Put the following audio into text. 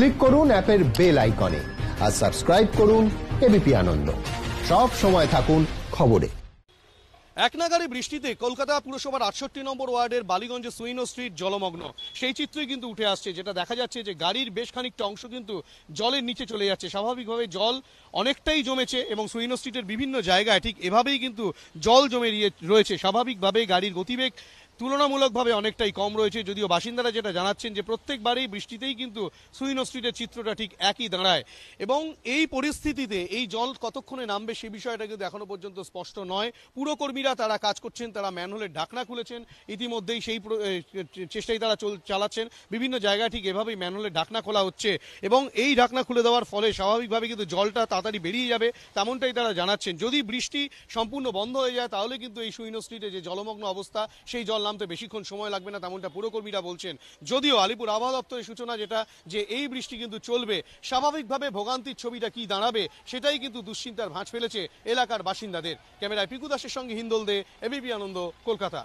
click করুন অ্যাপের bell আইকনে আর সাবস্ক্রাইব করুন এবিপি আনন্দ সব সময় থাকুন খবরে একনাগারে বৃষ্টিতে কলকাতা পুরসভার আটষট্টি নম্বর ওয়ার্ডের বালিগঞ্জ সুইনো স্ট্রিট জলমগ্ন সেই চিত্রই কিন্তু উঠে আসছে যেটা দেখা যাচ্ছে যে গাড়ির বেশ খানিকটা অংশ কিন্তু জলের নিচে চলে যাচ্ছে স্বাভাবিকভাবে জল অনেকটাই জমেছে এবং সুইনো স্ট্রিটের বিভিন্ন জায়গায় ঠিক এভাবেই কিন্তু জল জমে রয়েছে স্বাভাবিকভাবে গাড়ির গতিবেগ তুলনামূলকভাবে অনেকটাই কম রয়েছে যদিও বাসিন্দারা যেটা জানাচ্ছেন যে প্রত্যেকবারই বৃষ্টিতেই কিন্তু সুইনো স্ট্রিটের চিত্রটা ঠিক একই দাঁড়ায় এবং এই পরিস্থিতিতে এই জল কতক্ষণে নামবে সে বিষয়টা কিন্তু এখনো পর্যন্ত স্পষ্ট নয় পুরকর্মীরা তারা কাজ করছেন তারা ম্যানহোলের ঢাকনা খুলেছেন ইতিমধ্যেই সেই চেষ্টাই তারা চালাচ্ছেন বিভিন্ন জায়গা ঠিক এভাবেই ম্যানহোলের ঢাকনা খোলা হচ্ছে এবং এই ঢাকনা খুলে দেওয়ার ফলে স্বাভাবিকভাবে কিন্তু জলটা তাড়াতাড়ি বেরিয়ে যাবে তেমনটাই তারা জানাচ্ছেন যদি বৃষ্টি সম্পূর্ণ বন্ধ হয়ে যায় তাহলে কিন্তু এই সুইনো স্ট্রিটে যে জলমগ্ন অবস্থা সেই জল নামতে বেশিক্ষণ সময় লাগবে না তেমনটা পুরকর্মীরা বলছেন যদিও আলিপুর আবহাওয়া দপ্তরের সূচনা যেটা যে এই বৃষ্টি কিন্তু চলবে স্বাভাবিকভাবে ভোগান্তির ছবিটা কি দাঁড়াবে সেটাই কিন্তু দুশ্চিন্তার ভাঁজ ফেলেছে এলাকার বাসিন্দাদের ক্যামেরায় পিকু দাসের সঙ্গে হিন্দল দে এবিপি আনন্দ কলকাতা